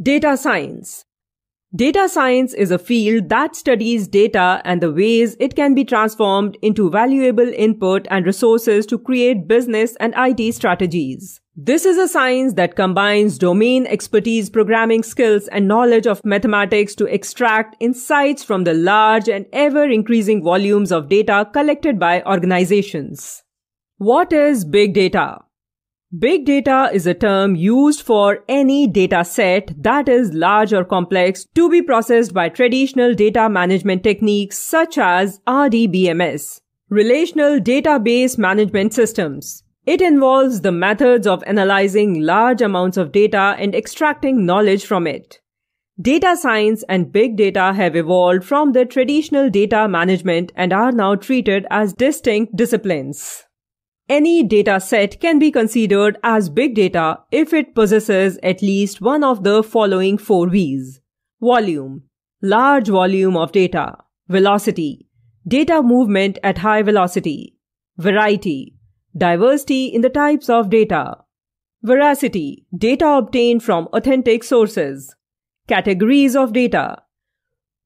Data science. Data science is a field that studies data and the ways it can be transformed into valuable input and resources to create business and IT strategies. This is a science that combines domain expertise, programming skills, and knowledge of mathematics to extract insights from the large and ever increasing volumes of data collected by organizations. What is big data? Big data is a term used for any data set that is large or complex to be processed by traditional data management techniques such as RDBMS, Relational Database Management Systems. It involves the methods of analyzing large amounts of data and extracting knowledge from it. Data science and big data have evolved from the traditional data management and are now treated as distinct disciplines. Any data set can be considered as big data if it possesses at least one of the following four Vs. Volume, large volume of data. Velocity, data movement at high velocity. Variety, diversity in the types of data. Veracity, data obtained from authentic sources. Categories of data,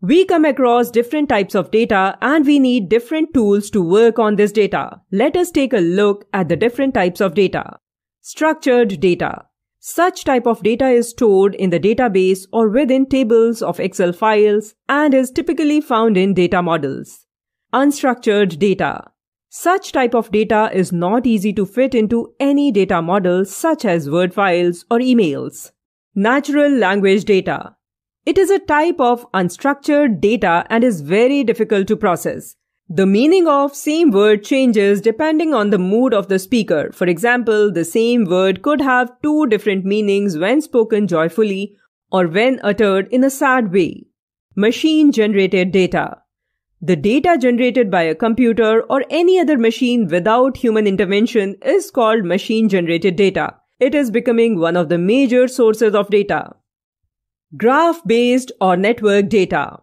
we come across different types of data and we need different tools to work on this data. Let us take a look at the different types of data. Structured data. Such type of data is stored in the database or within tables of Excel files and is typically found in data models. Unstructured data. Such type of data is not easy to fit into any data model such as Word files or emails. Natural language data. It is a type of unstructured data and is very difficult to process. The meaning of same word changes depending on the mood of the speaker. For example, the same word could have two different meanings when spoken joyfully or when uttered in a sad way. Machine generated data. The data generated by a computer or any other machine without human intervention is called machine generated data. It is becoming one of the major sources of data graph-based or network data.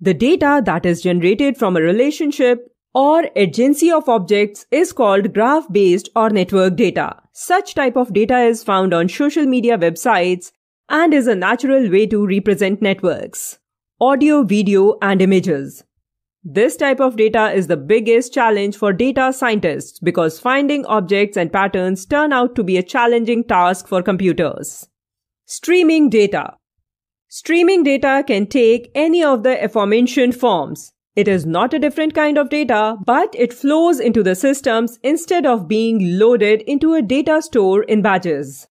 The data that is generated from a relationship or agency of objects is called graph-based or network data. Such type of data is found on social media websites and is a natural way to represent networks, audio, video, and images. This type of data is the biggest challenge for data scientists because finding objects and patterns turn out to be a challenging task for computers. Streaming data. Streaming data can take any of the aforementioned forms. It is not a different kind of data, but it flows into the systems instead of being loaded into a data store in batches.